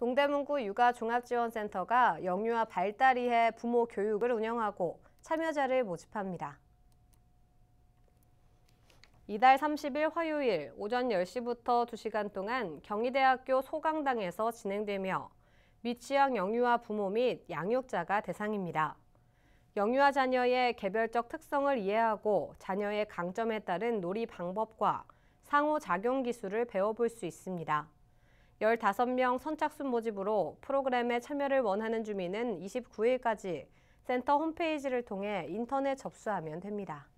동대문구 육아종합지원센터가 영유아 발달이해 부모 교육을 운영하고 참여자를 모집합니다. 이달 30일 화요일 오전 10시부터 2시간 동안 경희대학교 소강당에서 진행되며 미취학 영유아 부모 및 양육자가 대상입니다. 영유아 자녀의 개별적 특성을 이해하고 자녀의 강점에 따른 놀이 방법과 상호작용 기술을 배워볼 수 있습니다. 15명 선착순 모집으로 프로그램에 참여를 원하는 주민은 29일까지 센터 홈페이지를 통해 인터넷 접수하면 됩니다.